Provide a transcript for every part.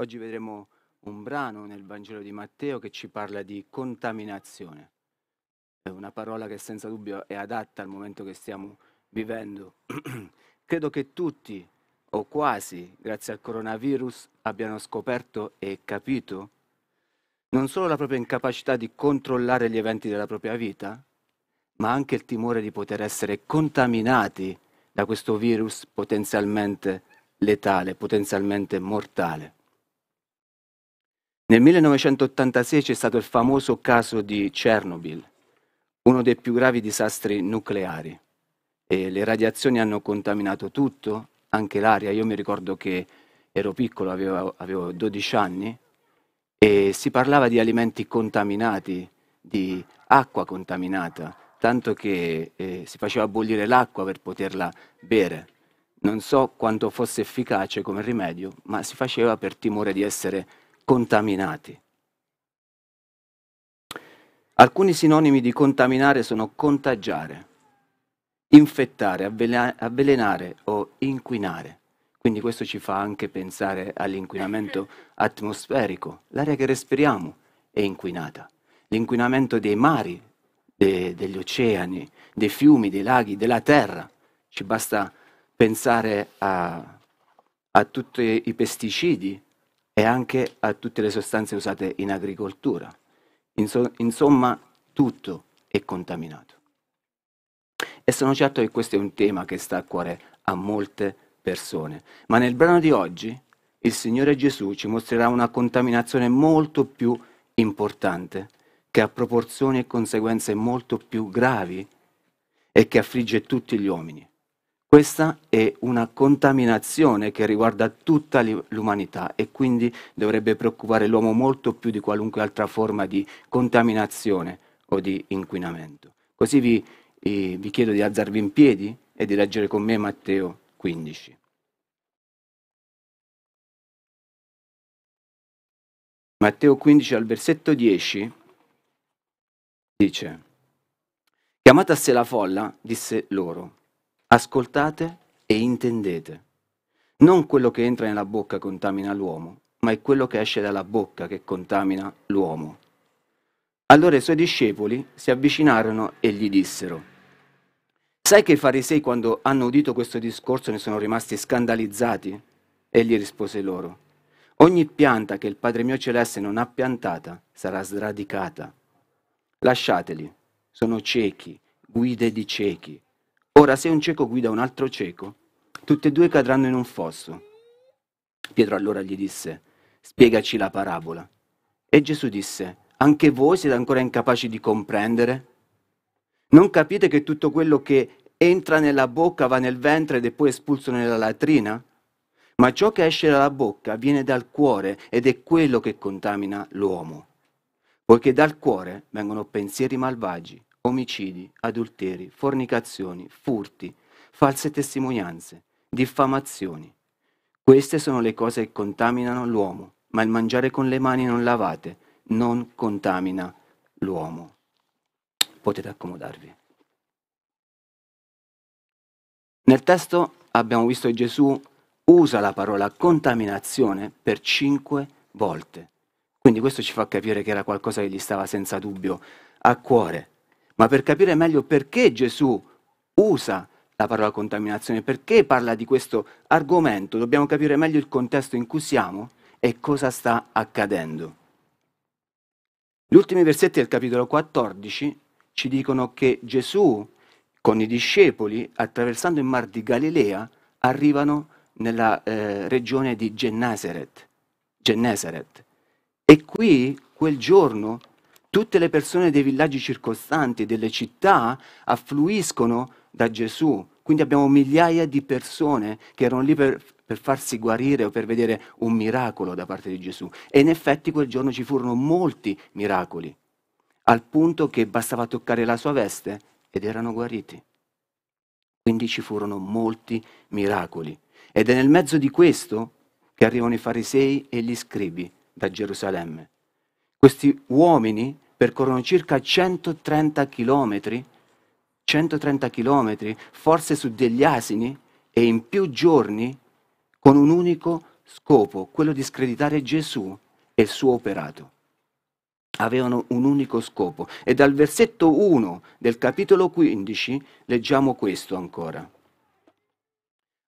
Oggi vedremo un brano nel Vangelo di Matteo che ci parla di contaminazione. È una parola che senza dubbio è adatta al momento che stiamo vivendo. Credo che tutti, o quasi, grazie al coronavirus, abbiano scoperto e capito non solo la propria incapacità di controllare gli eventi della propria vita, ma anche il timore di poter essere contaminati da questo virus potenzialmente letale, potenzialmente mortale. Nel 1986 c'è stato il famoso caso di Chernobyl, uno dei più gravi disastri nucleari. E le radiazioni hanno contaminato tutto, anche l'aria. Io mi ricordo che ero piccolo, avevo, avevo 12 anni, e si parlava di alimenti contaminati, di acqua contaminata, tanto che eh, si faceva bollire l'acqua per poterla bere. Non so quanto fosse efficace come rimedio, ma si faceva per timore di essere contaminati. Alcuni sinonimi di contaminare sono contagiare, infettare, avvelenare o inquinare. Quindi questo ci fa anche pensare all'inquinamento atmosferico. L'aria che respiriamo è inquinata. L'inquinamento dei mari, de, degli oceani, dei fiumi, dei laghi, della terra. Ci basta pensare a, a tutti i pesticidi e anche a tutte le sostanze usate in agricoltura. Insomma, tutto è contaminato. E sono certo che questo è un tema che sta a cuore a molte persone. Ma nel brano di oggi il Signore Gesù ci mostrerà una contaminazione molto più importante, che ha proporzioni e conseguenze molto più gravi e che affligge tutti gli uomini. Questa è una contaminazione che riguarda tutta l'umanità e quindi dovrebbe preoccupare l'uomo molto più di qualunque altra forma di contaminazione o di inquinamento. Così vi, eh, vi chiedo di alzarvi in piedi e di leggere con me Matteo 15. Matteo 15 al versetto 10 dice, chiamata a sé la folla, disse loro, Ascoltate e intendete. Non quello che entra nella bocca contamina l'uomo, ma è quello che esce dalla bocca che contamina l'uomo. Allora i suoi discepoli si avvicinarono e gli dissero, Sai che i farisei quando hanno udito questo discorso ne sono rimasti scandalizzati? Egli rispose loro, Ogni pianta che il Padre mio celeste non ha piantata sarà sradicata. Lasciateli, sono ciechi, guide di ciechi Ora, se un cieco guida un altro cieco, tutti e due cadranno in un fosso. Pietro allora gli disse, spiegaci la parabola. E Gesù disse, anche voi siete ancora incapaci di comprendere? Non capite che tutto quello che entra nella bocca va nel ventre ed è poi espulso nella latrina? Ma ciò che esce dalla bocca viene dal cuore ed è quello che contamina l'uomo, poiché dal cuore vengono pensieri malvagi, omicidi, adulteri, fornicazioni, furti, false testimonianze, diffamazioni. Queste sono le cose che contaminano l'uomo, ma il mangiare con le mani non lavate non contamina l'uomo. Potete accomodarvi. Nel testo abbiamo visto che Gesù usa la parola contaminazione per cinque volte. Quindi questo ci fa capire che era qualcosa che gli stava senza dubbio a cuore ma per capire meglio perché Gesù usa la parola contaminazione, perché parla di questo argomento, dobbiamo capire meglio il contesto in cui siamo e cosa sta accadendo. Gli ultimi versetti del capitolo 14 ci dicono che Gesù con i discepoli, attraversando il mar di Galilea, arrivano nella eh, regione di Gennesaret. Gennesaret. E qui, quel giorno, Tutte le persone dei villaggi circostanti, delle città, affluiscono da Gesù. Quindi abbiamo migliaia di persone che erano lì per, per farsi guarire o per vedere un miracolo da parte di Gesù. E in effetti quel giorno ci furono molti miracoli, al punto che bastava toccare la sua veste ed erano guariti. Quindi ci furono molti miracoli. Ed è nel mezzo di questo che arrivano i farisei e gli scribi da Gerusalemme. Questi uomini percorrono circa 130 chilometri, 130 chilometri, forse su degli asini e in più giorni, con un unico scopo, quello di screditare Gesù e il suo operato. Avevano un unico scopo. E dal versetto 1 del capitolo 15 leggiamo questo ancora.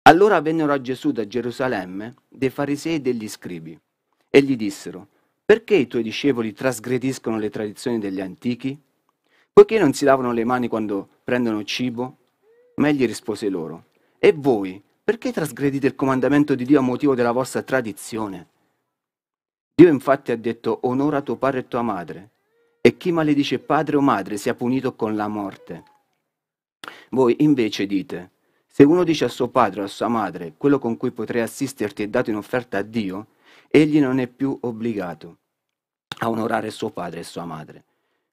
Allora vennero a Gesù da Gerusalemme dei farisei e degli scribi e gli dissero, perché i tuoi discepoli trasgrediscono le tradizioni degli antichi? Poiché non si lavano le mani quando prendono cibo? Ma egli rispose loro, E voi, perché trasgredite il comandamento di Dio a motivo della vostra tradizione? Dio infatti ha detto, Onora tuo padre e tua madre, e chi maledice padre o madre sia punito con la morte. Voi invece dite, se uno dice a suo padre o a sua madre quello con cui potrei assisterti è dato in offerta a Dio, egli non è più obbligato a onorare suo padre e sua madre.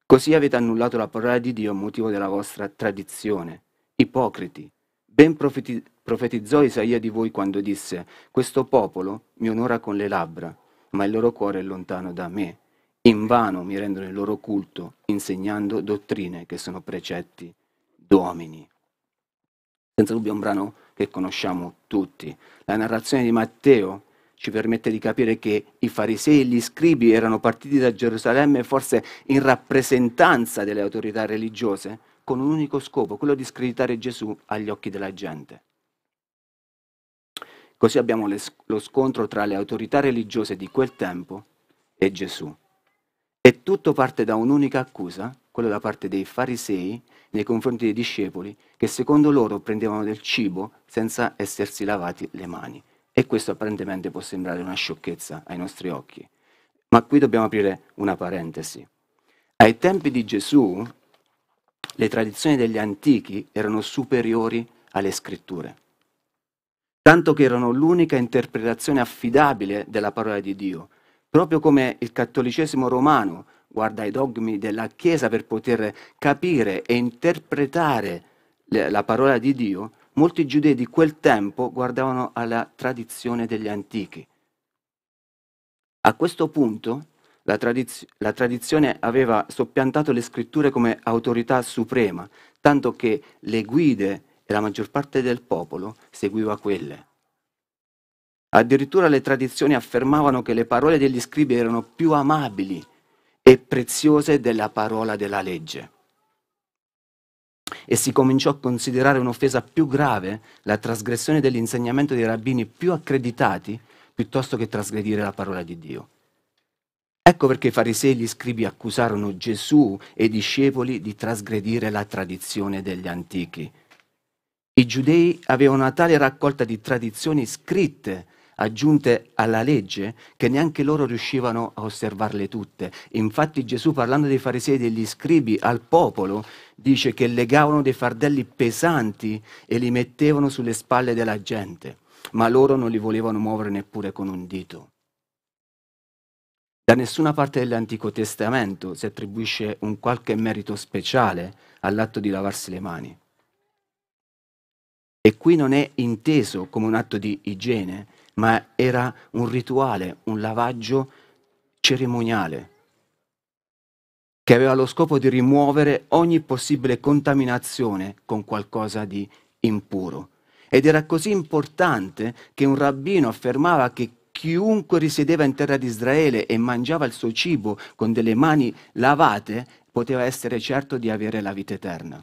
Così avete annullato la parola di Dio a motivo della vostra tradizione. Ipocriti, ben profeti- profetizzò Isaia di voi quando disse, questo popolo mi onora con le labbra, ma il loro cuore è lontano da me. In vano mi rendono il loro culto, insegnando dottrine che sono precetti d'uomini. Senza dubbio un brano che conosciamo tutti. La narrazione di Matteo ci permette di capire che i farisei e gli scribi erano partiti da Gerusalemme forse in rappresentanza delle autorità religiose, con un unico scopo, quello di screditare Gesù agli occhi della gente. Così abbiamo le, lo scontro tra le autorità religiose di quel tempo e Gesù. E tutto parte da un'unica accusa, quella da parte dei farisei nei confronti dei discepoli, che secondo loro prendevano del cibo senza essersi lavati le mani. E questo apparentemente può sembrare una sciocchezza ai nostri occhi. Ma qui dobbiamo aprire una parentesi. Ai tempi di Gesù le tradizioni degli antichi erano superiori alle scritture, tanto che erano l'unica interpretazione affidabile della parola di Dio, proprio come il cattolicesimo romano guarda ai dogmi della Chiesa per poter capire e interpretare la parola di Dio, molti giudei di quel tempo guardavano alla tradizione degli antichi. A questo punto la, tradiz- la, tradizione aveva soppiantato le scritture come autorità suprema, tanto che le guide e la maggior parte del popolo seguiva quelle. Addirittura le tradizioni affermavano che le parole degli scribi erano più amabili e preziose della parola della legge e si cominciò a considerare un'offesa più grave la trasgressione dell'insegnamento dei rabbini più accreditati piuttosto che trasgredire la parola di Dio. Ecco perché i farisei e gli scribi accusarono Gesù e i discepoli di trasgredire la tradizione degli antichi. I giudei avevano una tale raccolta di tradizioni scritte aggiunte alla legge che neanche loro riuscivano a osservarle tutte. Infatti Gesù parlando dei farisei e degli scribi al popolo dice che legavano dei fardelli pesanti e li mettevano sulle spalle della gente, ma loro non li volevano muovere neppure con un dito. Da nessuna parte dell'Antico Testamento si attribuisce un qualche merito speciale all'atto di lavarsi le mani. E qui non è inteso come un atto di igiene, ma era un rituale, un lavaggio cerimoniale che aveva lo scopo di rimuovere ogni possibile contaminazione con qualcosa di impuro. Ed era così importante che un rabbino affermava che chiunque risiedeva in terra di Israele e mangiava il suo cibo con delle mani lavate poteva essere certo di avere la vita eterna.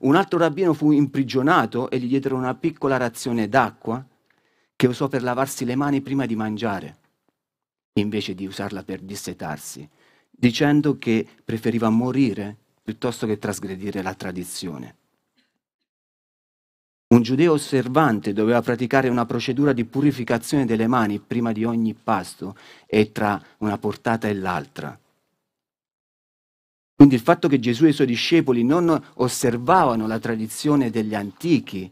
Un altro rabbino fu imprigionato e gli diedero una piccola razione d'acqua che usò per lavarsi le mani prima di mangiare, invece di usarla per dissetarsi, dicendo che preferiva morire piuttosto che trasgredire la tradizione. Un giudeo osservante doveva praticare una procedura di purificazione delle mani prima di ogni pasto e tra una portata e l'altra. Quindi il fatto che Gesù e i suoi discepoli non osservavano la tradizione degli antichi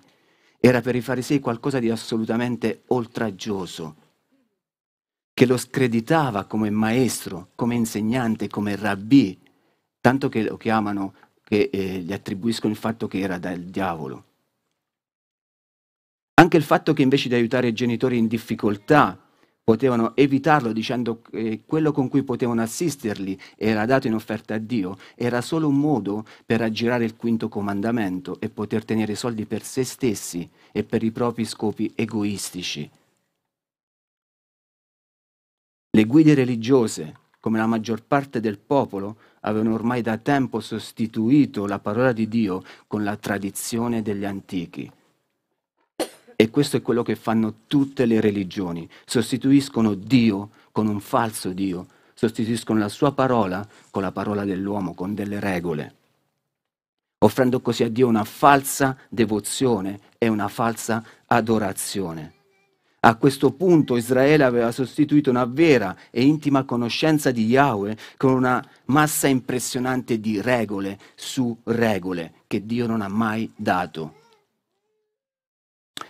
era per i farisei qualcosa di assolutamente oltraggioso, che lo screditava come maestro, come insegnante, come rabbì, tanto che lo chiamano, che eh, gli attribuiscono il fatto che era dal diavolo. Anche il fatto che invece di aiutare i genitori in difficoltà, potevano evitarlo dicendo che quello con cui potevano assisterli era dato in offerta a Dio, era solo un modo per aggirare il quinto comandamento e poter tenere i soldi per se stessi e per i propri scopi egoistici. Le guide religiose, come la maggior parte del popolo, avevano ormai da tempo sostituito la parola di Dio con la tradizione degli antichi. E questo è quello che fanno tutte le religioni. Sostituiscono Dio con un falso Dio, sostituiscono la sua parola con la parola dell'uomo, con delle regole, offrendo così a Dio una falsa devozione e una falsa adorazione. A questo punto Israele aveva sostituito una vera e intima conoscenza di Yahweh con una massa impressionante di regole su regole che Dio non ha mai dato.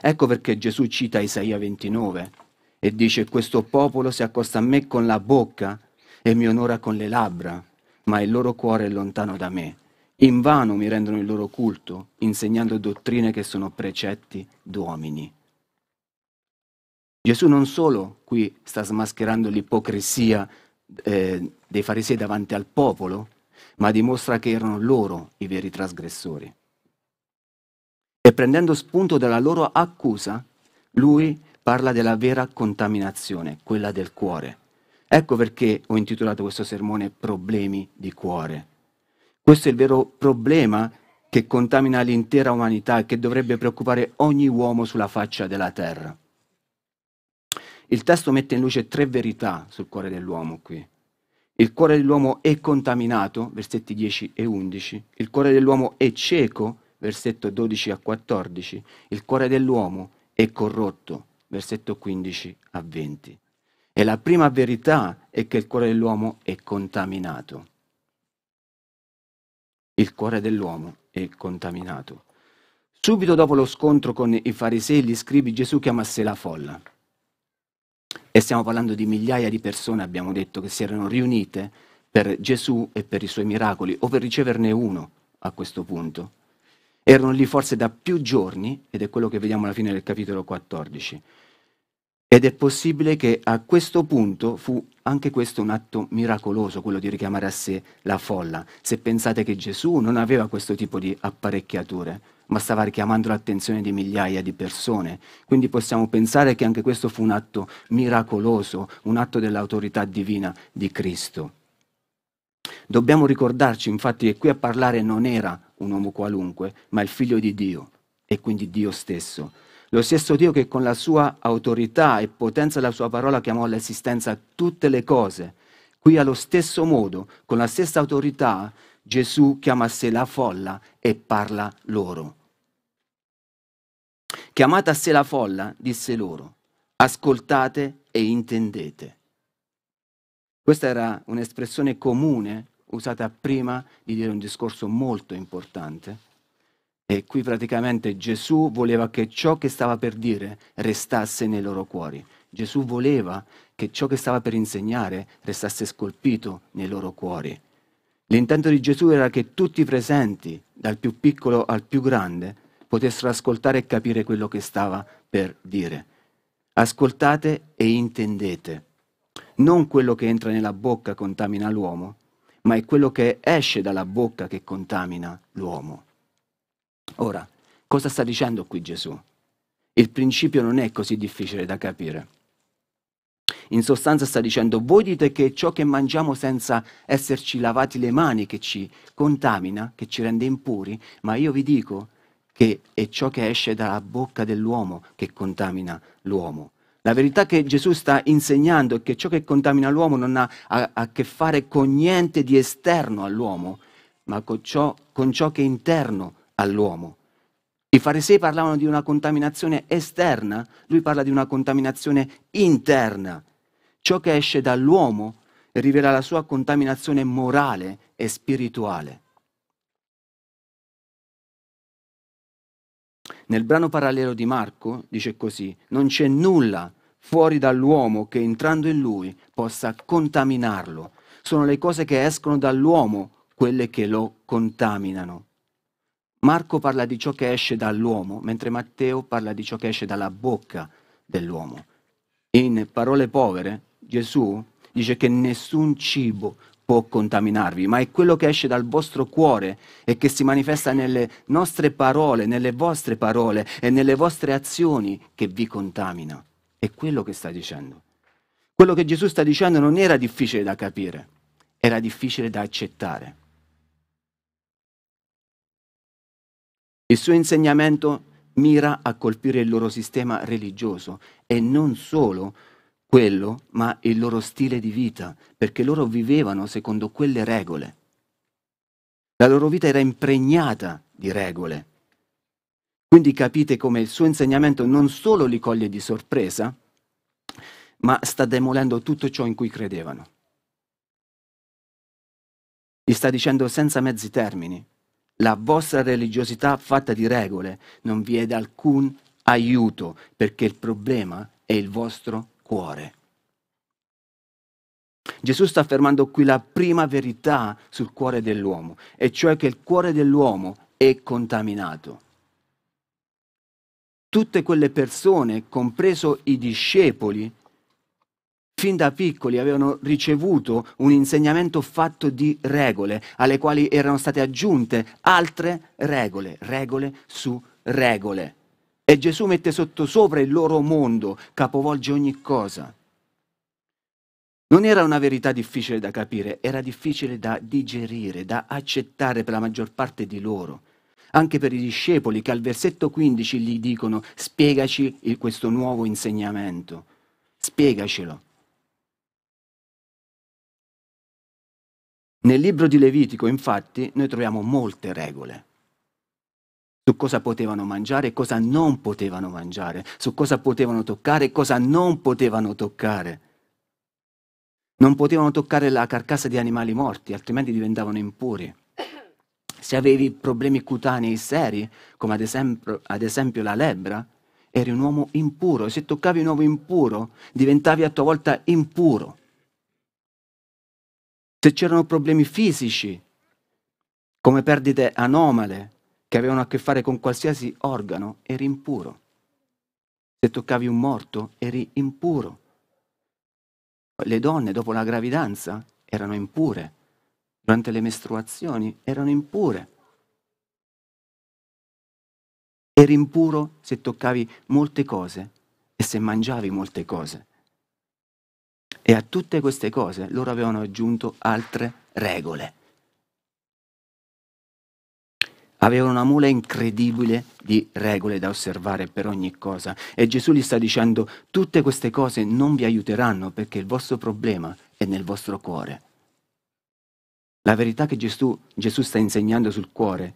Ecco perché Gesù cita Isaia 29 e dice questo popolo si accosta a me con la bocca e mi onora con le labbra, ma il loro cuore è lontano da me. In vano mi rendono il loro culto, insegnando dottrine che sono precetti d'uomini. Gesù non solo qui sta smascherando l'ipocrisia eh, dei farisei davanti al popolo, ma dimostra che erano loro i veri trasgressori. E prendendo spunto dalla loro accusa, lui parla della vera contaminazione, quella del cuore. Ecco perché ho intitolato questo sermone Problemi di cuore. Questo è il vero problema che contamina l'intera umanità e che dovrebbe preoccupare ogni uomo sulla faccia della terra. Il testo mette in luce tre verità sul cuore dell'uomo qui. Il cuore dell'uomo è contaminato, versetti 10 e 11, il cuore dell'uomo è cieco versetto 12 a 14, il cuore dell'uomo è corrotto, versetto 15 a 20. E la prima verità è che il cuore dell'uomo è contaminato. Il cuore dell'uomo è contaminato. Subito dopo lo scontro con i farisei e gli scribi, Gesù chiama a sé la folla. E stiamo parlando di migliaia di persone, abbiamo detto, che si erano riunite per Gesù e per i suoi miracoli, o per riceverne uno a questo punto erano lì forse da più giorni, ed è quello che vediamo alla fine del capitolo 14. Ed è possibile che a questo punto fu anche questo un atto miracoloso, quello di richiamare a sé la folla. Se pensate che Gesù non aveva questo tipo di apparecchiature, ma stava richiamando l'attenzione di migliaia di persone, quindi possiamo pensare che anche questo fu un atto miracoloso, un atto dell'autorità divina di Cristo. Dobbiamo ricordarci infatti che qui a parlare non era un uomo qualunque, ma il figlio di Dio e quindi Dio stesso. Lo stesso Dio che con la sua autorità e potenza della sua parola chiamò all'esistenza tutte le cose. Qui allo stesso modo, con la stessa autorità, Gesù chiama a sé la folla e parla loro. Chiamata a sé la folla, disse loro, ascoltate e intendete. Questa era un'espressione comune usata prima di dire un discorso molto importante. E qui praticamente Gesù voleva che ciò che stava per dire restasse nei loro cuori. Gesù voleva che ciò che stava per insegnare restasse scolpito nei loro cuori. L'intento di Gesù era che tutti i presenti, dal più piccolo al più grande, potessero ascoltare e capire quello che stava per dire. Ascoltate e intendete. Non quello che entra nella bocca contamina l'uomo, ma è quello che esce dalla bocca che contamina l'uomo. Ora, cosa sta dicendo qui Gesù? Il principio non è così difficile da capire. In sostanza sta dicendo, voi dite che ciò che mangiamo senza esserci lavati le mani che ci contamina, che ci rende impuri, ma io vi dico che è ciò che esce dalla bocca dell'uomo che contamina l'uomo. La verità che Gesù sta insegnando è che ciò che contamina l'uomo non ha a, a che fare con niente di esterno all'uomo, ma con ciò, con ciò che è interno all'uomo. I farisei parlavano di una contaminazione esterna, lui parla di una contaminazione interna. Ciò che esce dall'uomo rivela la sua contaminazione morale e spirituale. Nel brano parallelo di Marco dice così, non c'è nulla fuori dall'uomo che entrando in lui possa contaminarlo. Sono le cose che escono dall'uomo quelle che lo contaminano. Marco parla di ciò che esce dall'uomo, mentre Matteo parla di ciò che esce dalla bocca dell'uomo. In parole povere, Gesù dice che nessun cibo può contaminarvi, ma è quello che esce dal vostro cuore e che si manifesta nelle nostre parole, nelle vostre parole e nelle vostre azioni che vi contamina. È quello che sta dicendo. Quello che Gesù sta dicendo non era difficile da capire, era difficile da accettare. Il suo insegnamento mira a colpire il loro sistema religioso e non solo quello, ma il loro stile di vita, perché loro vivevano secondo quelle regole. La loro vita era impregnata di regole, quindi capite come il suo insegnamento non solo li coglie di sorpresa, ma sta demolendo tutto ciò in cui credevano. Gli sta dicendo senza mezzi termini, la vostra religiosità fatta di regole non vi è d'alcun aiuto perché il problema è il vostro cuore. Gesù sta affermando qui la prima verità sul cuore dell'uomo, e cioè che il cuore dell'uomo è contaminato tutte quelle persone, compreso i discepoli, fin da piccoli avevano ricevuto un insegnamento fatto di regole, alle quali erano state aggiunte altre regole, regole su regole. E Gesù mette sotto sopra il loro mondo, capovolge ogni cosa. Non era una verità difficile da capire, era difficile da digerire, da accettare per la maggior parte di loro anche per i discepoli che al versetto 15 gli dicono spiegaci il, questo nuovo insegnamento, spiegacelo. Nel libro di Levitico infatti noi troviamo molte regole su cosa potevano mangiare e cosa non potevano mangiare, su cosa potevano toccare e cosa non potevano toccare. Non potevano toccare la carcassa di animali morti, altrimenti diventavano impuri. Se avevi problemi cutanei seri, come ad esempio, ad esempio la lebbra, eri un uomo impuro. Se toccavi un uomo impuro, diventavi a tua volta impuro. Se c'erano problemi fisici, come perdite anomale, che avevano a che fare con qualsiasi organo, eri impuro. Se toccavi un morto, eri impuro. Le donne, dopo la gravidanza, erano impure durante le mestruazioni erano impure. Eri impuro se toccavi molte cose e se mangiavi molte cose. E a tutte queste cose loro avevano aggiunto altre regole. Avevano una mula incredibile di regole da osservare per ogni cosa. E Gesù gli sta dicendo, tutte queste cose non vi aiuteranno perché il vostro problema è nel vostro cuore. La verità che Gesù, Gesù sta insegnando sul cuore,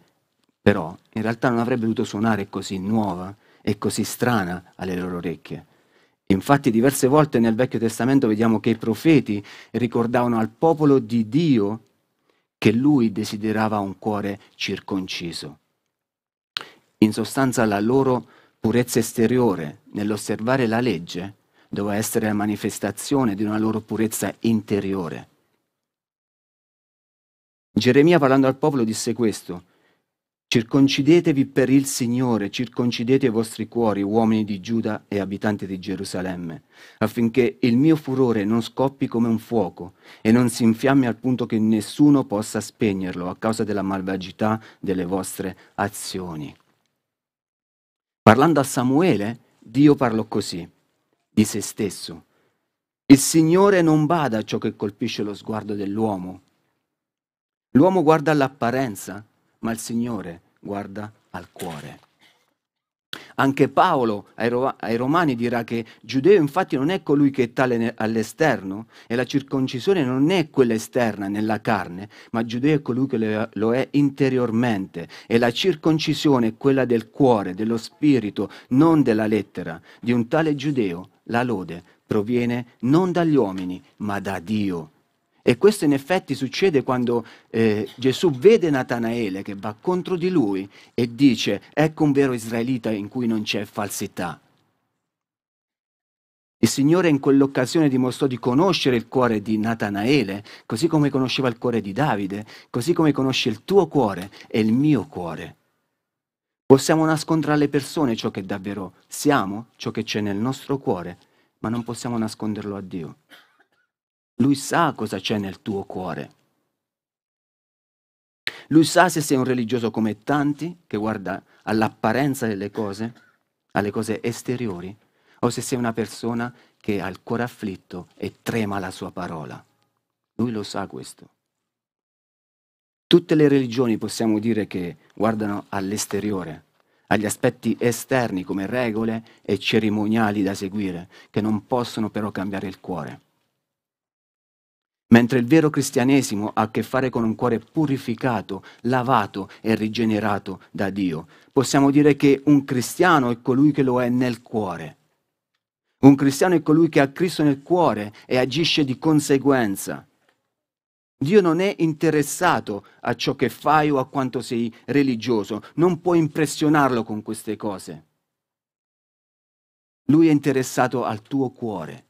però, in realtà non avrebbe dovuto suonare così nuova e così strana alle loro orecchie. Infatti diverse volte nel Vecchio Testamento vediamo che i profeti ricordavano al popolo di Dio che lui desiderava un cuore circonciso. In sostanza la loro purezza esteriore nell'osservare la legge doveva essere la manifestazione di una loro purezza interiore. Geremia parlando al popolo disse questo, circoncidetevi per il Signore, circoncidete i vostri cuori, uomini di Giuda e abitanti di Gerusalemme, affinché il mio furore non scoppi come un fuoco e non si infiammi al punto che nessuno possa spegnerlo a causa della malvagità delle vostre azioni. Parlando a Samuele, Dio parlò così, di se stesso. Il Signore non bada a ciò che colpisce lo sguardo dell'uomo, L'uomo guarda all'apparenza, ma il Signore guarda al cuore. Anche Paolo ai Romani dirà che giudeo infatti non è colui che è tale all'esterno e la circoncisione non è quella esterna nella carne, ma giudeo è colui che lo è interiormente e la circoncisione è quella del cuore, dello spirito, non della lettera. Di un tale giudeo la lode proviene non dagli uomini, ma da Dio e questo in effetti succede quando eh, Gesù vede Natanaele che va contro di lui e dice, ecco un vero israelita in cui non c'è falsità. Il Signore in quell'occasione dimostrò di conoscere il cuore di Natanaele, così come conosceva il cuore di Davide, così come conosce il tuo cuore e il mio cuore. Possiamo nascondere alle persone ciò che davvero siamo, ciò che c'è nel nostro cuore, ma non possiamo nasconderlo a Dio. Lui sa cosa c'è nel tuo cuore. Lui sa se sei un religioso come tanti che guarda all'apparenza delle cose, alle cose esteriori, o se sei una persona che ha il cuore afflitto e trema la sua parola. Lui lo sa questo. Tutte le religioni possiamo dire che guardano all'esteriore, agli aspetti esterni come regole e cerimoniali da seguire, che non possono però cambiare il cuore mentre il vero cristianesimo ha a che fare con un cuore purificato, lavato e rigenerato da Dio. Possiamo dire che un cristiano è colui che lo è nel cuore. Un cristiano è colui che ha Cristo nel cuore e agisce di conseguenza. Dio non è interessato a ciò che fai o a quanto sei religioso, non puoi impressionarlo con queste cose. Lui è interessato al tuo cuore.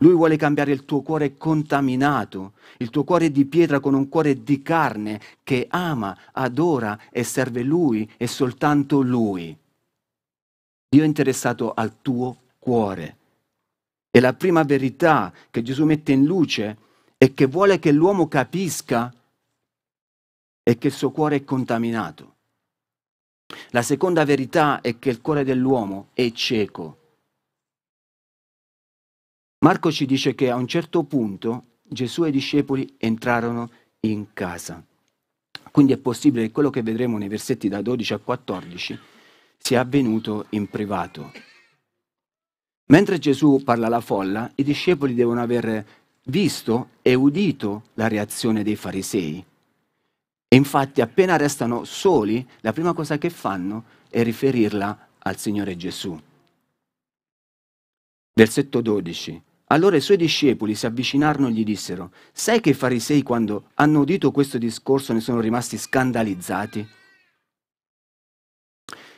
Lui vuole cambiare il tuo cuore contaminato, il tuo cuore di pietra con un cuore di carne che ama, adora e serve Lui e soltanto Lui. Dio è interessato al tuo cuore. E la prima verità che Gesù mette in luce è che vuole che l'uomo capisca è che il suo cuore è contaminato. La seconda verità è che il cuore dell'uomo è cieco. Marco ci dice che a un certo punto Gesù e i discepoli entrarono in casa. Quindi è possibile che quello che vedremo nei versetti da 12 a 14 sia avvenuto in privato. Mentre Gesù parla alla folla, i discepoli devono aver visto e udito la reazione dei farisei. E infatti appena restano soli, la prima cosa che fanno è riferirla al Signore Gesù. Versetto 12. Allora i suoi discepoli si avvicinarono e gli dissero, sai che i farisei quando hanno udito questo discorso ne sono rimasti scandalizzati?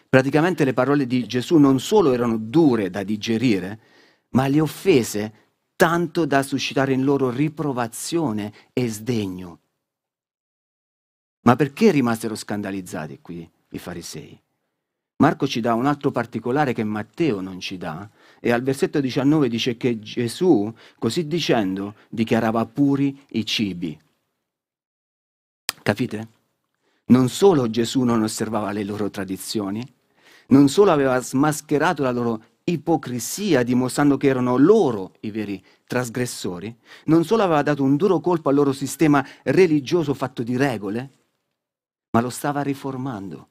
Praticamente le parole di Gesù non solo erano dure da digerire, ma le offese tanto da suscitare in loro riprovazione e sdegno. Ma perché rimasero scandalizzati qui i farisei? Marco ci dà un altro particolare che Matteo non ci dà e al versetto 19 dice che Gesù, così dicendo, dichiarava puri i cibi. Capite? Non solo Gesù non osservava le loro tradizioni, non solo aveva smascherato la loro ipocrisia dimostrando che erano loro i veri trasgressori, non solo aveva dato un duro colpo al loro sistema religioso fatto di regole, ma lo stava riformando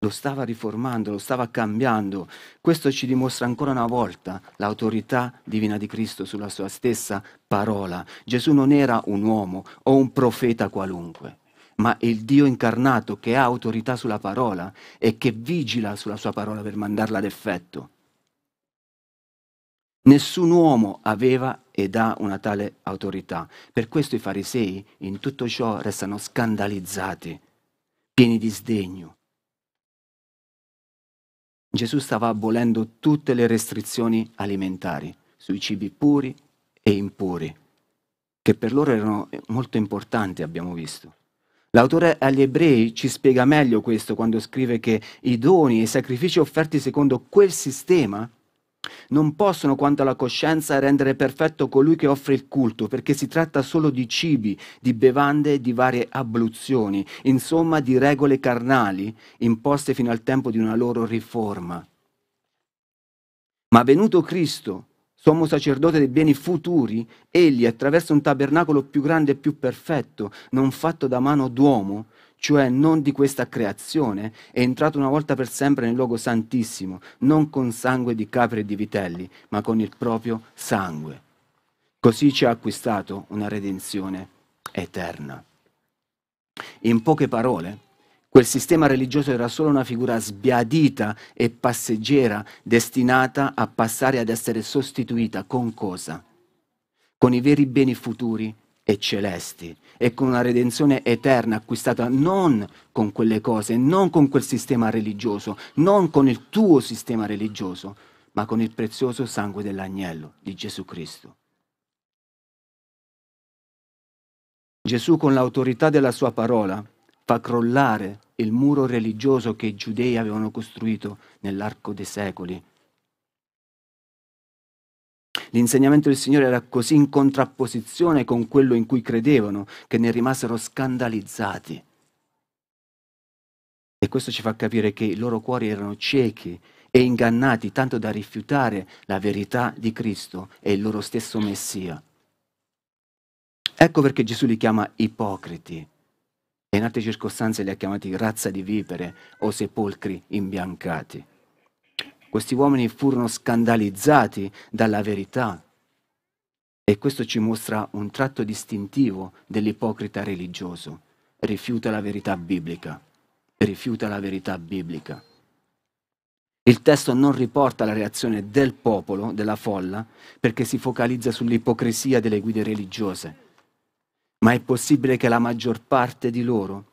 lo stava riformando, lo stava cambiando. Questo ci dimostra ancora una volta l'autorità divina di Cristo sulla sua stessa parola. Gesù non era un uomo o un profeta qualunque, ma il Dio incarnato che ha autorità sulla parola e che vigila sulla sua parola per mandarla ad effetto. Nessun uomo aveva ed ha una tale autorità. Per questo i farisei in tutto ciò restano scandalizzati, pieni di sdegno Gesù stava abolendo tutte le restrizioni alimentari sui cibi puri e impuri, che per loro erano molto importanti, abbiamo visto. L'autore agli ebrei ci spiega meglio questo quando scrive che i doni e i sacrifici offerti secondo quel sistema non possono, quanto alla coscienza, rendere perfetto colui che offre il culto, perché si tratta solo di cibi, di bevande e di varie abluzioni, insomma di regole carnali imposte fino al tempo di una loro riforma. Ma venuto Cristo, sommo sacerdote dei beni futuri, egli, attraverso un tabernacolo più grande e più perfetto, non fatto da mano d'uomo, cioè non di questa creazione, è entrato una volta per sempre nel luogo santissimo, non con sangue di capre e di vitelli, ma con il proprio sangue. Così ci ha acquistato una redenzione eterna. In poche parole, Quel sistema religioso era solo una figura sbiadita e passeggera, destinata a passare ad essere sostituita con cosa? Con i veri beni futuri e celesti e con una redenzione eterna acquistata non con quelle cose, non con quel sistema religioso, non con il tuo sistema religioso, ma con il prezioso sangue dell'agnello di Gesù Cristo. Gesù con l'autorità della sua parola fa crollare il muro religioso che i giudei avevano costruito nell'arco dei secoli L'insegnamento del Signore era così in contrapposizione con quello in cui credevano che ne rimasero scandalizzati. E questo ci fa capire che i loro cuori erano ciechi e ingannati tanto da rifiutare la verità di Cristo e il loro stesso Messia. Ecco perché Gesù li chiama ipocriti e in altre circostanze li ha chiamati razza di vipere o sepolcri imbiancati. Questi uomini furono scandalizzati dalla verità. E questo ci mostra un tratto distintivo dell'ipocrita religioso. Rifiuta la verità biblica. Rifiuta la verità biblica. Il testo non riporta la reazione del popolo, della folla, perché si focalizza sull'ipocrisia delle guide religiose. Ma è possibile che la maggior parte di loro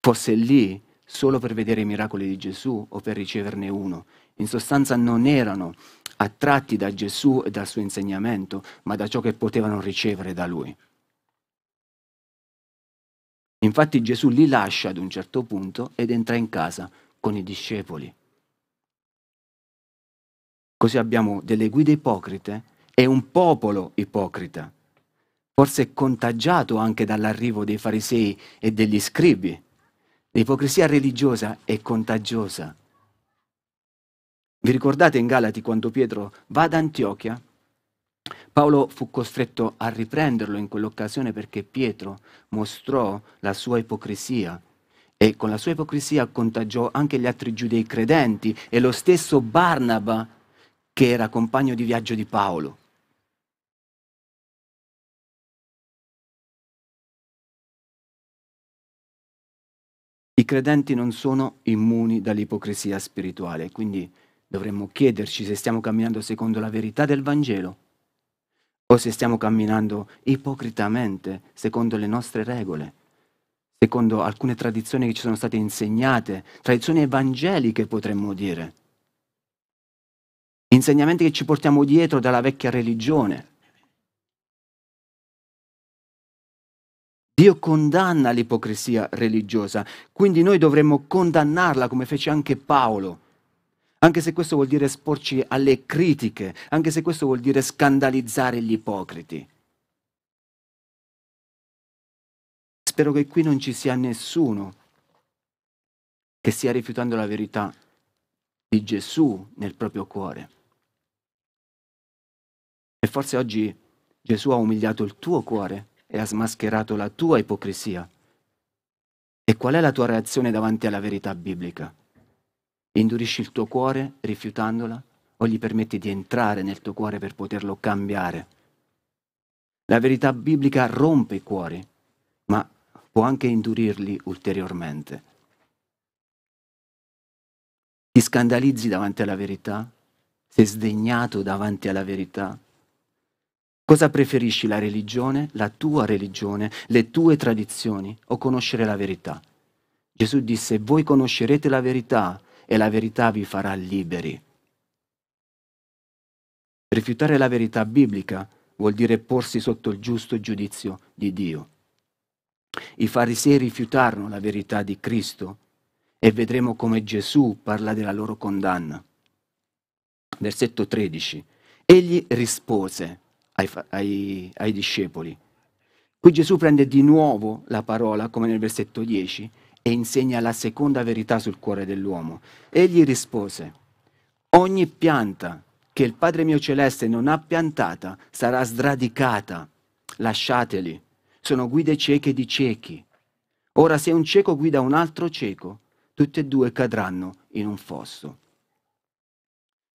fosse lì solo per vedere i miracoli di Gesù o per riceverne uno. In sostanza non erano attratti da Gesù e dal suo insegnamento, ma da ciò che potevano ricevere da lui. Infatti Gesù li lascia ad un certo punto ed entra in casa con i discepoli. Così abbiamo delle guide ipocrite e un popolo ipocrita, forse contagiato anche dall'arrivo dei farisei e degli scribi, L'ipocrisia religiosa è contagiosa. Vi ricordate in Galati quando Pietro va ad Antiochia? Paolo fu costretto a riprenderlo in quell'occasione perché Pietro mostrò la sua ipocrisia e con la sua ipocrisia contagiò anche gli altri giudei credenti e lo stesso Barnaba che era compagno di viaggio di Paolo. I credenti non sono immuni dall'ipocrisia spirituale, quindi dovremmo chiederci se stiamo camminando secondo la verità del Vangelo o se stiamo camminando ipocritamente secondo le nostre regole, secondo alcune tradizioni che ci sono state insegnate, tradizioni evangeliche potremmo dire, insegnamenti che ci portiamo dietro dalla vecchia religione. Dio condanna l'ipocrisia religiosa, quindi noi dovremmo condannarla come fece anche Paolo, anche se questo vuol dire esporci alle critiche, anche se questo vuol dire scandalizzare gli ipocriti. Spero che qui non ci sia nessuno che stia rifiutando la verità di Gesù nel proprio cuore. E forse oggi Gesù ha umiliato il tuo cuore e ha smascherato la tua ipocrisia. E qual è la tua reazione davanti alla verità biblica? Indurisci il tuo cuore rifiutandola o gli permetti di entrare nel tuo cuore per poterlo cambiare? La verità biblica rompe i cuori, ma può anche indurirli ulteriormente. Ti scandalizzi davanti alla verità? Sei sdegnato davanti alla verità? Cosa preferisci, la religione, la tua religione, le tue tradizioni o conoscere la verità? Gesù disse, voi conoscerete la verità e la verità vi farà liberi. Rifiutare la verità biblica vuol dire porsi sotto il giusto giudizio di Dio. I farisei rifiutarono la verità di Cristo e vedremo come Gesù parla della loro condanna. Versetto 13. Egli rispose, ai, ai, ai discepoli. Qui Gesù prende di nuovo la parola, come nel versetto 10, e insegna la seconda verità sul cuore dell'uomo. Egli rispose, ogni pianta che il Padre mio celeste non ha piantata sarà sradicata. Lasciateli, sono guide cieche di ciechi. Ora se un cieco guida un altro cieco, tutti e due cadranno in un fosso.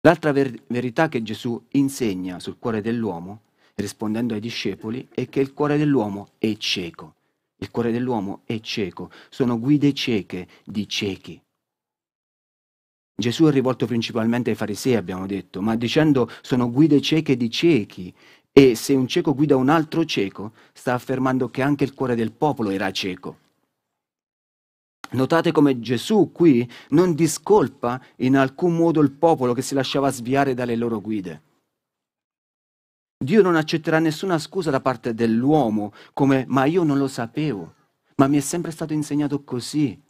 L'altra ver- verità che Gesù insegna sul cuore dell'uomo è rispondendo ai discepoli, è che il cuore dell'uomo è cieco. Il cuore dell'uomo è cieco, sono guide cieche di ciechi. Gesù è rivolto principalmente ai farisei, abbiamo detto, ma dicendo sono guide cieche di ciechi, e se un cieco guida un altro cieco, sta affermando che anche il cuore del popolo era cieco. Notate come Gesù qui non discolpa in alcun modo il popolo che si lasciava sviare dalle loro guide. Dio non accetterà nessuna scusa da parte dell'uomo come ma io non lo sapevo, ma mi è sempre stato insegnato così.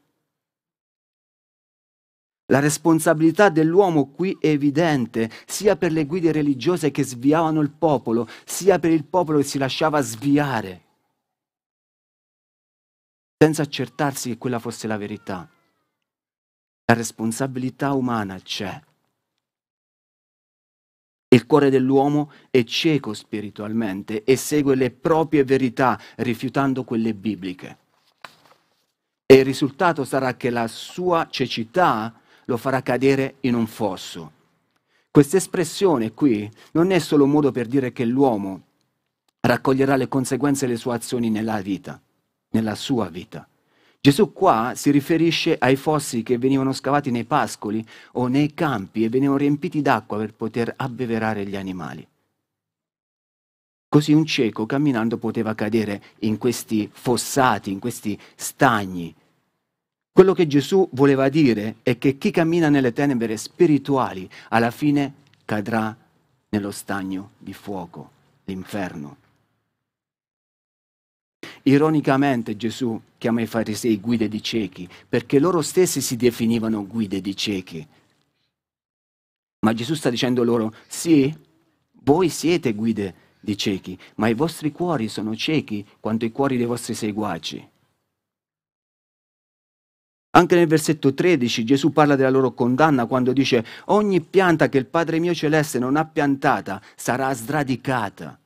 La responsabilità dell'uomo qui è evidente, sia per le guide religiose che sviavano il popolo, sia per il popolo che si lasciava sviare, senza accertarsi che quella fosse la verità. La responsabilità umana c'è. Il cuore dell'uomo è cieco spiritualmente e segue le proprie verità rifiutando quelle bibliche. E il risultato sarà che la sua cecità lo farà cadere in un fosso. Questa espressione qui non è solo un modo per dire che l'uomo raccoglierà le conseguenze delle sue azioni nella vita, nella sua vita Gesù qua si riferisce ai fossi che venivano scavati nei pascoli o nei campi e venivano riempiti d'acqua per poter abbeverare gli animali. Così un cieco camminando poteva cadere in questi fossati, in questi stagni. Quello che Gesù voleva dire è che chi cammina nelle tenebre spirituali alla fine cadrà nello stagno di fuoco, l'inferno. Ironicamente Gesù chiama i farisei guide di ciechi, perché loro stessi si definivano guide di ciechi. Ma Gesù sta dicendo loro, sì, voi siete guide di ciechi, ma i vostri cuori sono ciechi quanto i cuori dei vostri seguaci. Anche nel versetto 13 Gesù parla della loro condanna quando dice ogni pianta che il Padre mio celeste non ha piantata sarà sradicata.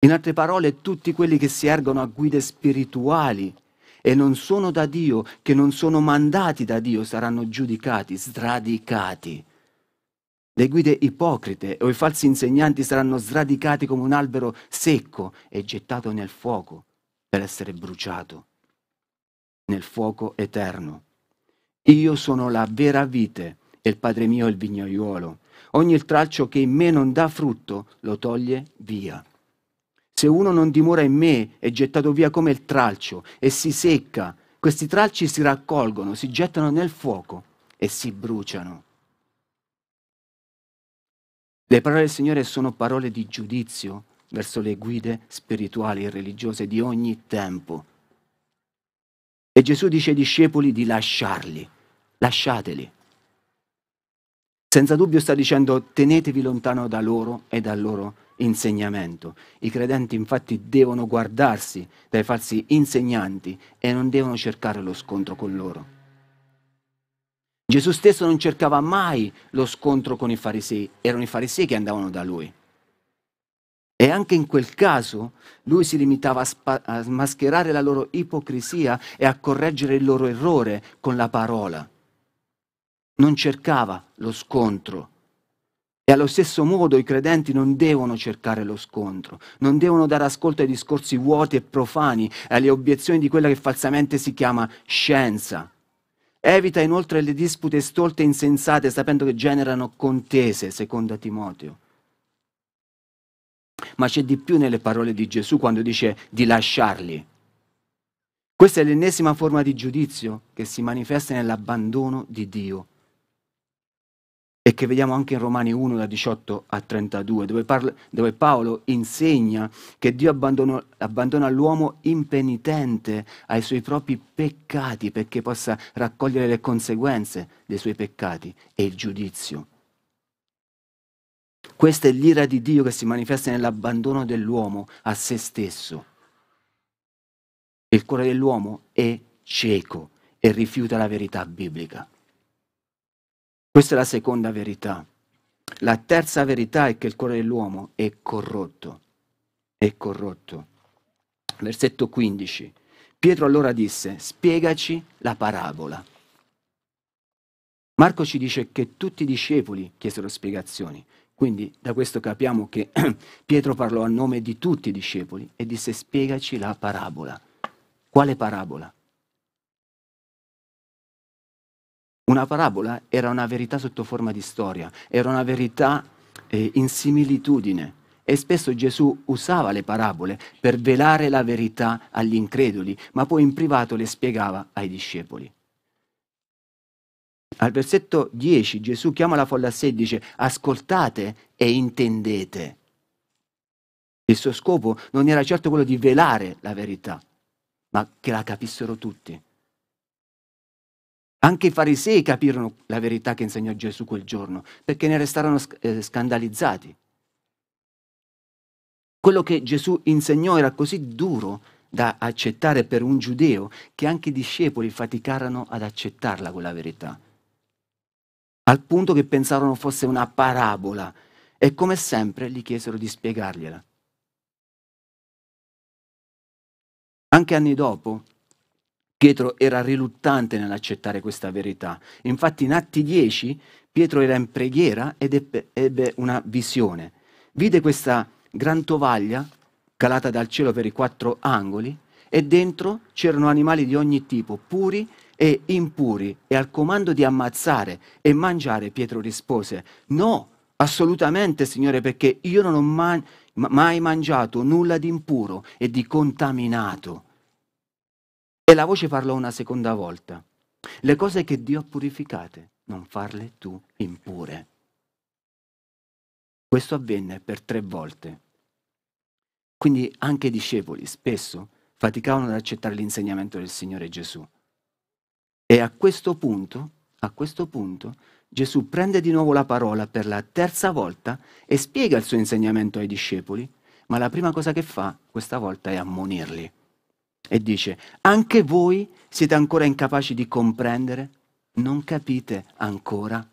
In altre parole, tutti quelli che si ergono a guide spirituali e non sono da Dio, che non sono mandati da Dio, saranno giudicati, sradicati. Le guide ipocrite o i falsi insegnanti saranno sradicati come un albero secco e gettato nel fuoco per essere bruciato, nel fuoco eterno. Io sono la vera vite e il Padre mio è il vignaiuolo. Ogni tralcio che in me non dà frutto lo toglie via se uno non dimora in me è gettato via come il tralcio e si secca. Questi tralci si raccolgono, si gettano nel fuoco e si bruciano. Le parole del Signore sono parole di giudizio verso le guide spirituali e religiose di ogni tempo. E Gesù dice ai discepoli di lasciarli, lasciateli. Senza dubbio sta dicendo tenetevi lontano da loro e dal loro insegnamento. I credenti infatti devono guardarsi dai falsi insegnanti e non devono cercare lo scontro con loro. Gesù stesso non cercava mai lo scontro con i farisei, erano i farisei che andavano da lui. E anche in quel caso lui si limitava a, spa- a mascherare la loro ipocrisia e a correggere il loro errore con la parola. Non cercava lo scontro e allo stesso modo i credenti non devono cercare lo scontro, non devono dare ascolto ai discorsi vuoti e profani alle obiezioni di quella che falsamente si chiama scienza. Evita inoltre le dispute stolte e insensate sapendo che generano contese, secondo Timoteo. Ma c'è di più nelle parole di Gesù quando dice di lasciarli. Questa è l'ennesima forma di giudizio che si manifesta nell'abbandono di Dio e che vediamo anche in Romani 1 da 18 a 32, dove, parla, dove Paolo insegna che Dio abbandona, abbandona l'uomo impenitente ai suoi propri peccati perché possa raccogliere le conseguenze dei suoi peccati e il giudizio. Questa è l'ira di Dio che si manifesta nell'abbandono dell'uomo a se stesso. Il cuore dell'uomo è cieco e rifiuta la verità biblica. Questa è la seconda verità. La terza verità è che il cuore dell'uomo è corrotto. È corrotto. Versetto 15. Pietro allora disse, spiegaci la parabola. Marco ci dice che tutti i discepoli chiesero spiegazioni, quindi da questo capiamo che Pietro parlò a nome di tutti i discepoli e disse spiegaci la parabola. Quale parabola? Una parabola era una verità sotto forma di storia, era una verità eh, in similitudine. E spesso Gesù usava le parabole per velare la verità agli increduli, ma poi in privato le spiegava ai discepoli. Al versetto 10 Gesù chiama la folla a sé e dice, ascoltate e intendete. Il suo scopo non era certo quello di velare la verità, ma che la capissero tutti. Anche i farisei capirono la verità che insegnò Gesù quel giorno, perché ne restarono eh, scandalizzati. Quello che Gesù insegnò era così duro da accettare per un giudeo che anche i discepoli faticarono ad accettarla quella verità, al punto che pensarono fosse una parabola e come sempre gli chiesero di spiegargliela. Anche anni dopo, Pietro era riluttante nell'accettare questa verità. Infatti in Atti 10 Pietro era in preghiera ed ebbe una visione. Vide questa gran tovaglia calata dal cielo per i quattro angoli e dentro c'erano animali di ogni tipo, puri e impuri, e al comando di ammazzare e mangiare Pietro rispose, no, assolutamente Signore, perché io non ho man- mai mangiato nulla di impuro e di contaminato. E la voce parlò una seconda volta. Le cose che Dio ha purificate, non farle tu impure. Questo avvenne per tre volte. Quindi anche i discepoli spesso faticavano ad accettare l'insegnamento del Signore Gesù. E a questo punto, a questo punto, Gesù prende di nuovo la parola per la terza volta e spiega il suo insegnamento ai discepoli, ma la prima cosa che fa questa volta è ammonirli. E dice, anche voi siete ancora incapaci di comprendere? Non capite ancora?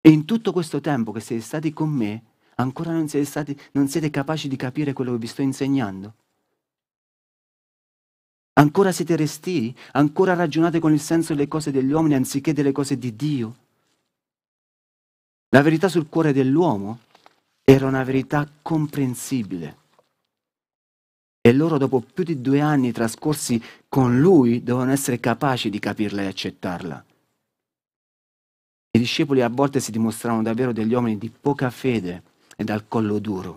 E in tutto questo tempo che siete stati con me, ancora non siete, stati, non siete capaci di capire quello che vi sto insegnando? Ancora siete resti? Ancora ragionate con il senso delle cose degli uomini anziché delle cose di Dio? La verità sul cuore dell'uomo era una verità comprensibile e loro dopo più di due anni trascorsi con lui dovevano essere capaci di capirla e accettarla. I discepoli a volte si dimostravano davvero degli uomini di poca fede e dal collo duro.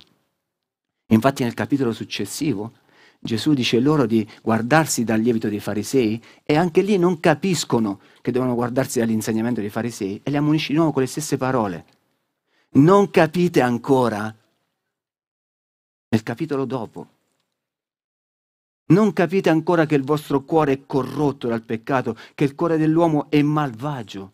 Infatti nel capitolo successivo Gesù dice loro di guardarsi dal lievito dei farisei e anche lì non capiscono che devono guardarsi dall'insegnamento dei farisei e li ammonisce di nuovo con le stesse parole. Non capite ancora? Nel capitolo dopo non capite ancora che il vostro cuore è corrotto dal peccato, che il cuore dell'uomo è malvagio.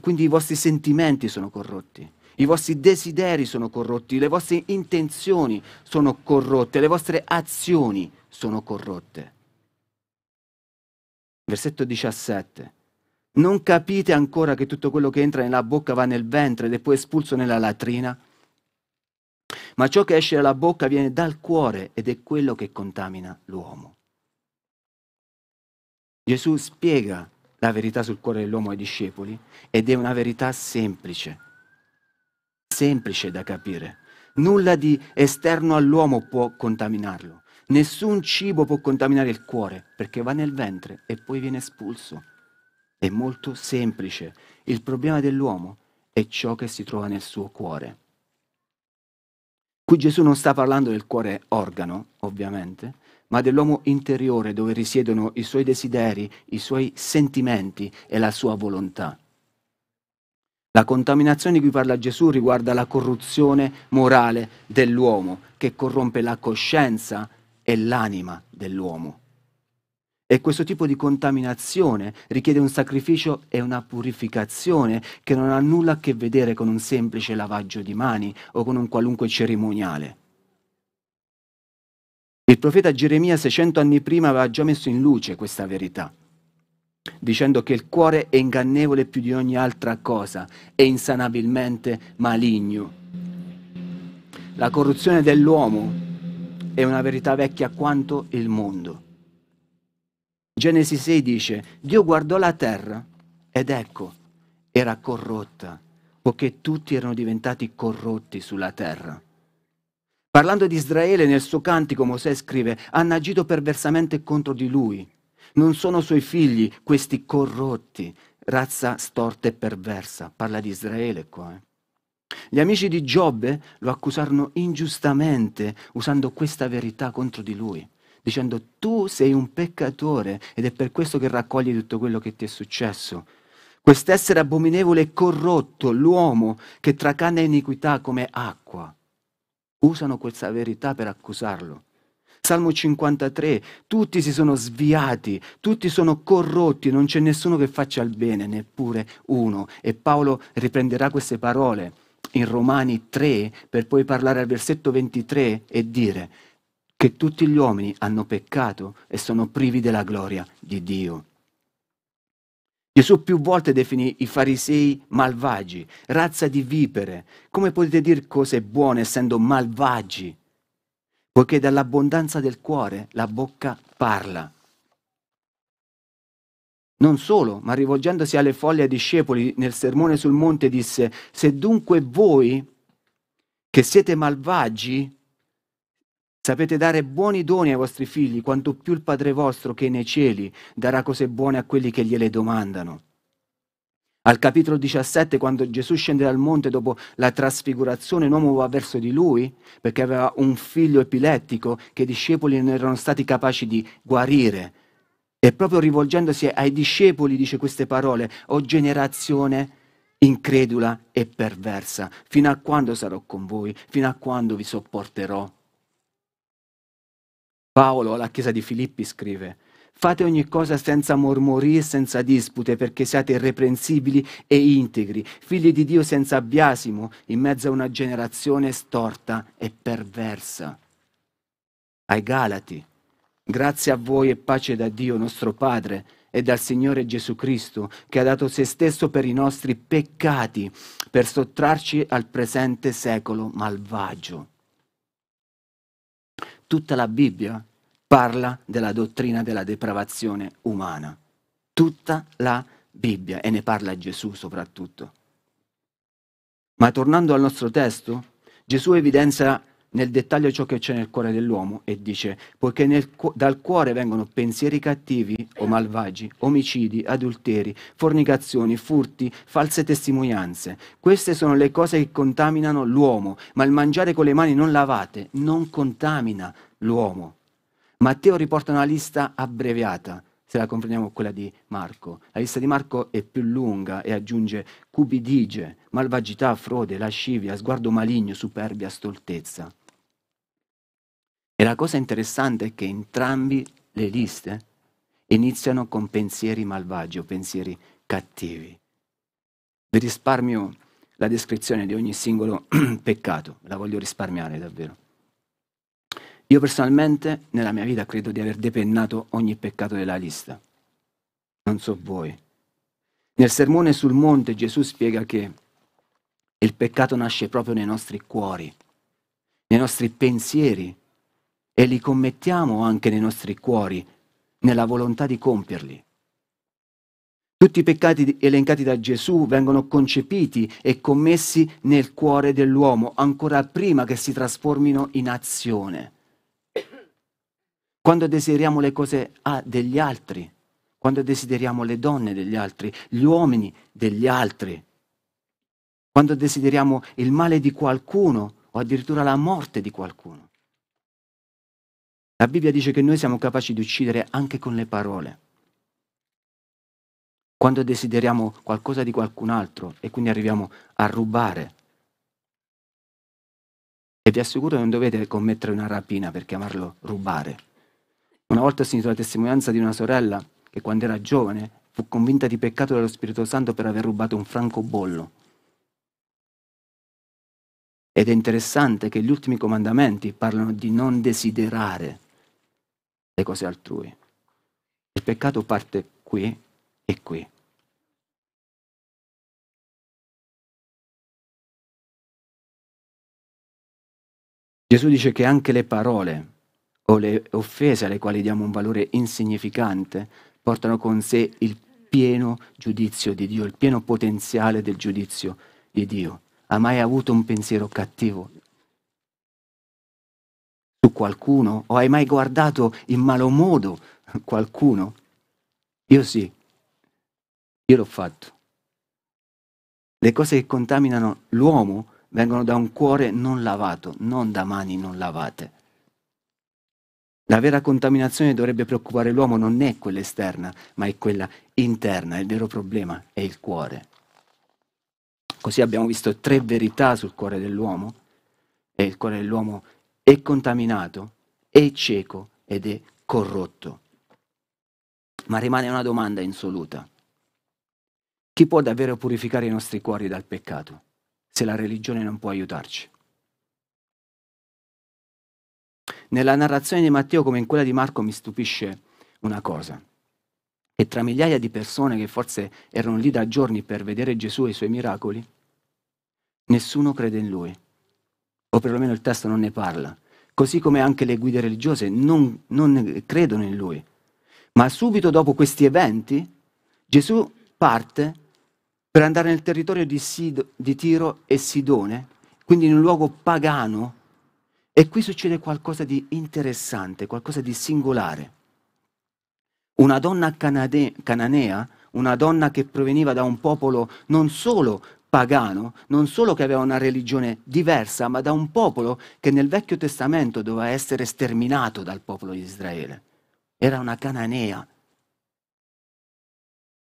quindi i vostri sentimenti sono corrotti, i vostri desideri sono corrotti, le vostre intenzioni sono corrotte, le vostre azioni sono corrotte. Versetto 17. Non capite ancora che tutto quello che entra nella bocca va nel ventre ed è poi espulso nella latrina? ma ciò che esce dalla bocca viene dal cuore ed è quello che contamina l'uomo. Gesù spiega la verità sul cuore dell'uomo ai discepoli ed è una verità semplice, semplice da capire. Nulla di esterno all'uomo può contaminarlo, nessun cibo può contaminare il cuore perché va nel ventre e poi viene espulso. È molto semplice. Il problema dell'uomo è ciò che si trova nel suo cuore. Qui Gesù non sta parlando del cuore organo, ovviamente, ma dell'uomo interiore dove risiedono i suoi desideri, i suoi sentimenti e la sua volontà. La contaminazione di cui parla Gesù riguarda la corruzione morale dell'uomo, che corrompe la coscienza e l'anima dell'uomo. E questo tipo di contaminazione richiede un sacrificio e una purificazione che non ha nulla a che vedere con un semplice lavaggio di mani o con un qualunque cerimoniale. Il profeta Geremia 600 anni prima aveva già messo in luce questa verità, dicendo che il cuore è ingannevole più di ogni altra cosa e insanabilmente maligno. La corruzione dell'uomo è una verità vecchia quanto il mondo. Genesi 6 dice, Dio guardò la terra ed ecco, era corrotta, poiché tutti erano diventati corrotti sulla terra. Parlando di Israele nel suo cantico Mosè scrive, hanno agito perversamente contro di lui. Non sono suoi figli questi corrotti, razza storta e perversa. Parla di Israele qua. Eh? Gli amici di Giobbe lo accusarono ingiustamente usando questa verità contro di lui dicendo tu sei un peccatore ed è per questo che raccogli tutto quello che ti è successo. Quest'essere abominevole e corrotto, l'uomo che tracana iniquità come acqua. Usano questa verità per accusarlo. Salmo 53, tutti si sono sviati, tutti sono corrotti, non c'è nessuno che faccia il bene, neppure uno. E Paolo riprenderà queste parole in Romani 3 per poi parlare al versetto 23 e dire, che tutti gli uomini hanno peccato e sono privi della gloria di Dio. Gesù più volte definì i farisei malvagi, razza di vipere. Come potete dire cose buone essendo malvagi? Poiché dall'abbondanza del cuore la bocca parla. Non solo, ma rivolgendosi alle folle ai discepoli nel sermone sul monte disse, se dunque voi che siete malvagi Sapete dare buoni doni ai vostri figli, quanto più il Padre vostro che è nei cieli darà cose buone a quelli che gliele domandano. Al capitolo 17, quando Gesù scende dal monte dopo la trasfigurazione, un uomo va verso di lui perché aveva un figlio epilettico che i discepoli non erano stati capaci di guarire. E proprio rivolgendosi ai discepoli dice queste parole, o generazione incredula e perversa, fino a quando sarò con voi, fino a quando vi sopporterò. Paolo alla chiesa di Filippi scrive, fate ogni cosa senza mormorie e senza dispute, perché siate irreprensibili e integri, figli di Dio senza biasimo, in mezzo a una generazione storta e perversa. Ai Galati, grazie a voi e pace da Dio nostro Padre e dal Signore Gesù Cristo, che ha dato se stesso per i nostri peccati, per sottrarci al presente secolo malvagio tutta la Bibbia parla della dottrina della depravazione umana. Tutta la Bibbia e ne parla Gesù soprattutto. Ma tornando al nostro testo, Gesù evidenzia nel dettaglio ciò che c'è nel cuore dell'uomo e dice, poiché nel, dal cuore vengono pensieri cattivi o malvagi, omicidi, adulteri, fornicazioni, furti, false testimonianze. Queste sono le cose che contaminano l'uomo, ma il mangiare con le mani non lavate non contamina l'uomo. Matteo riporta una lista abbreviata, se la confrontiamo con quella di Marco. La lista di Marco è più lunga e aggiunge cupidige, malvagità, frode, lascivia, sguardo maligno, superbia, stoltezza. E la cosa interessante è che entrambi le liste iniziano con pensieri malvagi o pensieri cattivi. Vi risparmio la descrizione di ogni singolo peccato, la voglio risparmiare davvero. Io personalmente nella mia vita credo di aver depennato ogni peccato della lista. Non so voi. Nel sermone sul monte Gesù spiega che il peccato nasce proprio nei nostri cuori, nei nostri pensieri e li commettiamo anche nei nostri cuori, nella volontà di compierli. Tutti i peccati elencati da Gesù vengono concepiti e commessi nel cuore dell'uomo ancora prima che si trasformino in azione. Quando desideriamo le cose ah, degli altri, quando desideriamo le donne degli altri, gli uomini degli altri, quando desideriamo il male di qualcuno o addirittura la morte di qualcuno. La Bibbia dice che noi siamo capaci di uccidere anche con le parole. Quando desideriamo qualcosa di qualcun altro e quindi arriviamo a rubare. E vi assicuro che non dovete commettere una rapina per chiamarlo rubare. Una volta ho sentito la testimonianza di una sorella che quando era giovane fu convinta di peccato dallo Spirito Santo per aver rubato un francobollo. Ed è interessante che gli ultimi comandamenti parlano di non desiderare le cose altrui. Il peccato parte qui e qui. Gesù dice che anche le parole o le offese alle quali diamo un valore insignificante portano con sé il pieno giudizio di Dio, il pieno potenziale del giudizio di Dio. Ha mai avuto un pensiero cattivo? qualcuno? O hai mai guardato in malo modo qualcuno? Io sì, io l'ho fatto. Le cose che contaminano l'uomo vengono da un cuore non lavato, non da mani non lavate. La vera contaminazione dovrebbe preoccupare l'uomo non è quella esterna, ma è quella interna. Il vero problema è il cuore. Così abbiamo visto tre verità sul cuore dell'uomo e il cuore dell'uomo è contaminato, è cieco ed è corrotto. Ma rimane una domanda insoluta. Chi può davvero purificare i nostri cuori dal peccato se la religione non può aiutarci? Nella narrazione di Matteo come in quella di Marco mi stupisce una cosa, che tra migliaia di persone che forse erano lì da giorni per vedere Gesù e i suoi miracoli, nessuno crede in lui o perlomeno il testo non ne parla, così come anche le guide religiose non, non credono in lui. Ma subito dopo questi eventi Gesù parte per andare nel territorio di, Sido, di Tiro e Sidone, quindi in un luogo pagano, e qui succede qualcosa di interessante, qualcosa di singolare. Una donna canade, cananea, una donna che proveniva da un popolo non solo pagano, non solo che aveva una religione diversa, ma da un popolo che nel Vecchio Testamento doveva essere sterminato dal popolo di Israele. Era una cananea.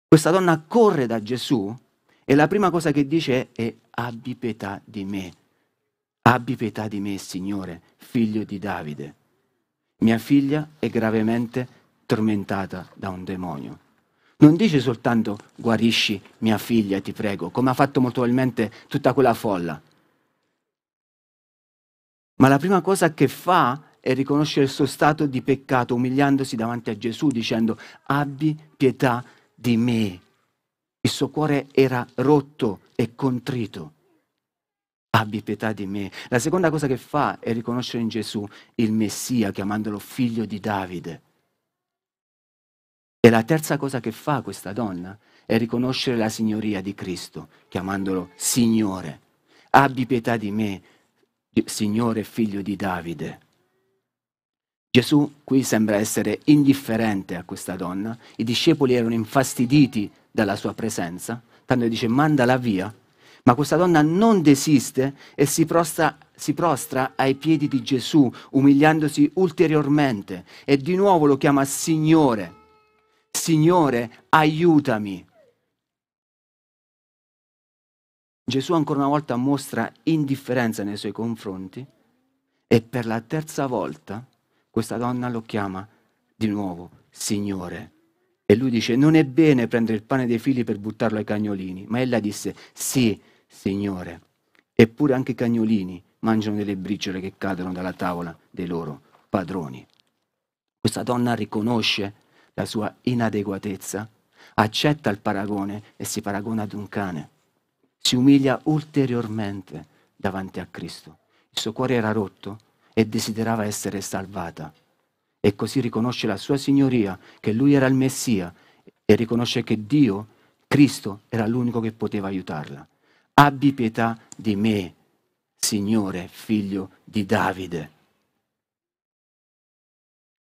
Questa donna corre da Gesù e la prima cosa che dice è abbi pietà di me, abbi pietà di me Signore, figlio di Davide. Mia figlia è gravemente tormentata da un demonio non dice soltanto guarisci mia figlia, ti prego, come ha fatto molto probabilmente tutta quella folla. Ma la prima cosa che fa è riconoscere il suo stato di peccato, umiliandosi davanti a Gesù, dicendo abbi pietà di me. Il suo cuore era rotto e contrito. Abbi pietà di me. La seconda cosa che fa è riconoscere in Gesù il Messia, chiamandolo figlio di Davide. E la terza cosa che fa questa donna è riconoscere la signoria di Cristo, chiamandolo Signore. Abbi pietà di me, Signore figlio di Davide. Gesù qui sembra essere indifferente a questa donna, i discepoli erano infastiditi dalla sua presenza, tanto dice mandala via, ma questa donna non desiste e si prostra, si prostra ai piedi di Gesù, umiliandosi ulteriormente e di nuovo lo chiama Signore. Signore, aiutami. Gesù ancora una volta mostra indifferenza nei suoi confronti e per la terza volta questa donna lo chiama di nuovo Signore. E lui dice, non è bene prendere il pane dei figli per buttarlo ai cagnolini, ma ella disse, sì, Signore. Eppure anche i cagnolini mangiano delle briciole che cadono dalla tavola dei loro padroni. Questa donna riconosce la sua inadeguatezza, accetta il paragone e si paragona ad un cane. Si umilia ulteriormente davanti a Cristo. Il suo cuore era rotto e desiderava essere salvata. E così riconosce la sua signoria, che lui era il Messia, e riconosce che Dio, Cristo, era l'unico che poteva aiutarla. Abbi pietà di me, Signore, figlio di Davide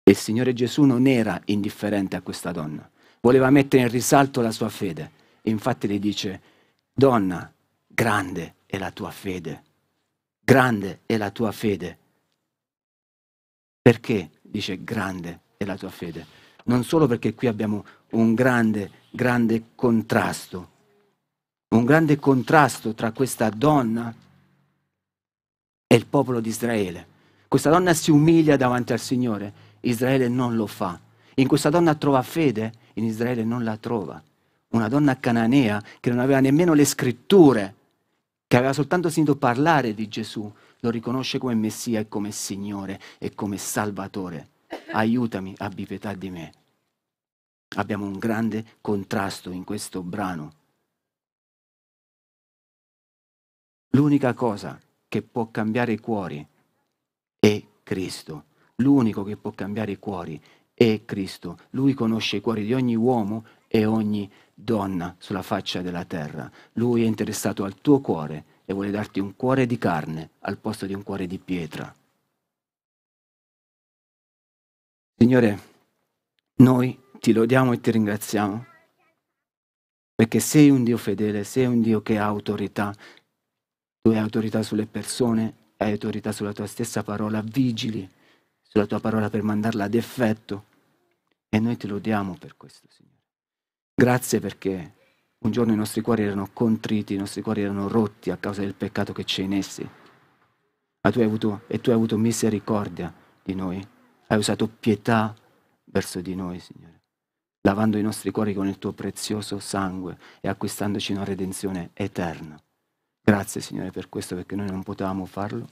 il Signore Gesù non era indifferente a questa donna, voleva mettere in risalto la sua fede. Infatti le dice, donna, grande è la tua fede, grande è la tua fede. Perché dice grande è la tua fede? Non solo perché qui abbiamo un grande, grande contrasto, un grande contrasto tra questa donna e il popolo di Israele. Questa donna si umilia davanti al Signore Israele non lo fa. In questa donna trova fede, in Israele non la trova. Una donna cananea che non aveva nemmeno le scritture, che aveva soltanto sentito parlare di Gesù, lo riconosce come Messia e come Signore e come Salvatore. Aiutami, abbi pietà di me. Abbiamo un grande contrasto in questo brano. L'unica cosa che può cambiare i cuori è Cristo. L'unico che può cambiare i cuori è Cristo. Lui conosce i cuori di ogni uomo e ogni donna sulla faccia della terra. Lui è interessato al tuo cuore e vuole darti un cuore di carne al posto di un cuore di pietra. Signore, noi ti lodiamo e ti ringraziamo perché sei un Dio fedele, sei un Dio che ha autorità. Tu hai autorità sulle persone, hai autorità sulla tua stessa parola, vigili la tua parola per mandarla ad effetto. E noi te lo diamo per questo, Signore. Grazie perché un giorno i nostri cuori erano contriti, i nostri cuori erano rotti a causa del peccato che c'è in essi. Ma tu hai avuto, e tu hai avuto misericordia di noi. Hai usato pietà verso di noi, Signore, lavando i nostri cuori con il tuo prezioso sangue e acquistandoci una redenzione eterna. Grazie, Signore, per questo, perché noi non potevamo farlo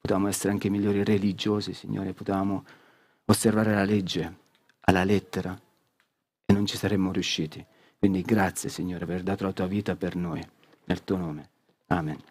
potevamo essere anche migliori religiosi, Signore, potevamo osservare la legge alla lettera e non ci saremmo riusciti. Quindi grazie, Signore, per aver dato la tua vita per noi, nel tuo nome. Amen.